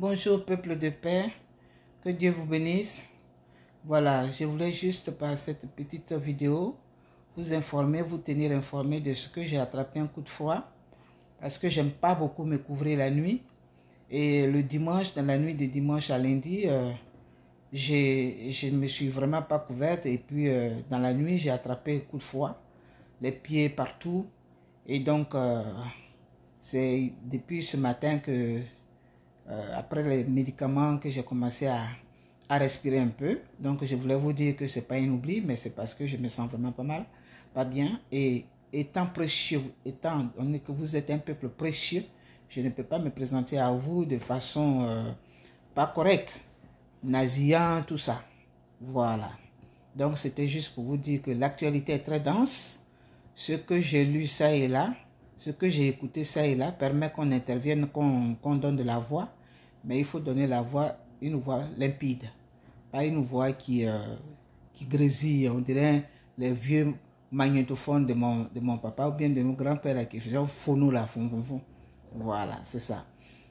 Bonjour peuple de paix, que Dieu vous bénisse. Voilà, je voulais juste par cette petite vidéo vous informer, vous tenir informé de ce que j'ai attrapé un coup de froid parce que j'aime pas beaucoup me couvrir la nuit. Et le dimanche, dans la nuit de dimanche à lundi, euh, je ne me suis vraiment pas couverte. Et puis, euh, dans la nuit, j'ai attrapé un coup de froid, les pieds partout. Et donc, euh, c'est depuis ce matin que euh, après les médicaments que j'ai commencé à, à, respirer un peu. Donc je voulais vous dire que ce n'est pas un oubli, mais c'est parce que je me sens vraiment pas mal, pas bien. Et étant précieux, étant est que vous êtes un peuple précieux, je ne peux pas me présenter à vous de façon euh, pas correcte, nasillant, tout ça. Voilà. Donc c'était juste pour vous dire que l'actualité est très dense. Ce que j'ai lu ça et là, ce que j'ai écouté ça et là permet qu'on intervienne, qu'on donne de la voix mais il faut donner la voix, une voix limpide, pas une voix qui, euh, qui grésille. On dirait les vieux magnétophones de mon, de mon papa ou bien de nos grands-pères qui faisaient nous là, fond fond Voilà, c'est ça.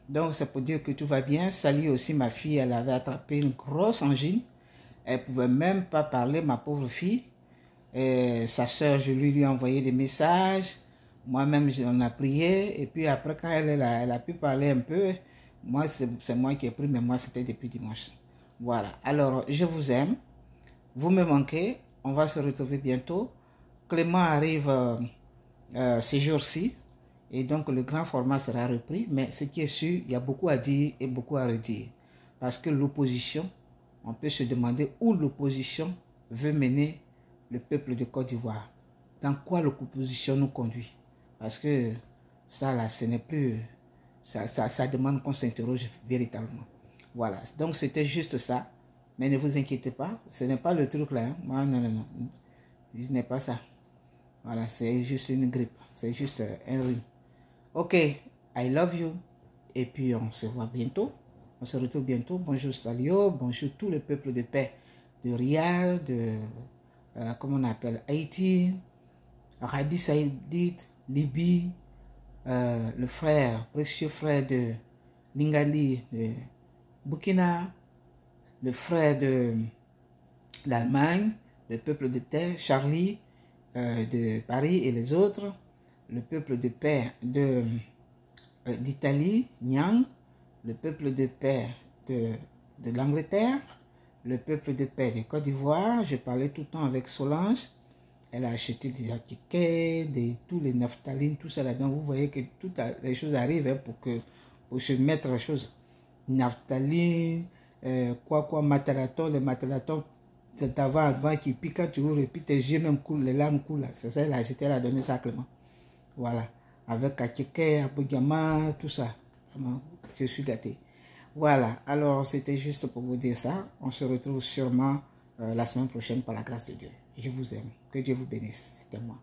Donc, c'est pour dire que tout va bien. Sally aussi, ma fille, elle avait attrapé une grosse angine. Elle ne pouvait même pas parler, ma pauvre fille. Et sa soeur, je lui, lui ai envoyé des messages. Moi-même, j'en ai prié. Et puis après, quand elle, elle a pu parler un peu, moi, c'est moi qui ai pris, mais moi, c'était depuis dimanche. Voilà. Alors, je vous aime. Vous me manquez. On va se retrouver bientôt. Clément arrive euh, euh, ces jours-ci. Et donc, le grand format sera repris. Mais ce qui est sûr, il y a beaucoup à dire et beaucoup à redire. Parce que l'opposition, on peut se demander où l'opposition veut mener le peuple de Côte d'Ivoire. Dans quoi l'opposition nous conduit. Parce que ça, là, ce n'est plus ça, ça, ça demande qu'on s'interroge véritablement. Voilà, donc c'était juste ça. Mais ne vous inquiétez pas, ce n'est pas le truc là. Hein. Non, non, non, Ce n'est pas ça. Voilà, c'est juste une grippe. C'est juste euh, un rhume. Ok, I love you. Et puis on se voit bientôt. On se retrouve bientôt. Bonjour Salio, bonjour tout le peuple de paix de Rial, de, euh, comment on appelle, Haïti, Arabie Saoudite, Libye, euh, le frère, précieux frère de Lingali, de Burkina, le frère de l'Allemagne, le peuple de terre, Charlie euh, de Paris et les autres, le peuple de père de euh, d'Italie, Nyang, le peuple de paix de, de l'Angleterre, le peuple de paix de Côte d'Ivoire. Je parlais tout le temps avec Solange, elle a acheté des tickets, des, tous les naphtalines, tout ça là-dedans. Vous voyez que toutes les choses arrivent hein, pour, que, se mettre à choses. Naphtaline, euh, quoi, quoi, matelaton. les matelatons, c'est avant, avant qui pique, quand tu ouvres, et puis tes yeux même coulent, les lames coulent C'est ça, elle a acheté, elle a donné ça à Clément. Voilà. Avec Kachike, Abogama, tout ça. je suis gâté. Voilà. Alors, c'était juste pour vous dire ça. On se retrouve sûrement euh, la semaine prochaine par la grâce de Dieu. Je vous aime. Que Dieu vous bénisse. C'était moi.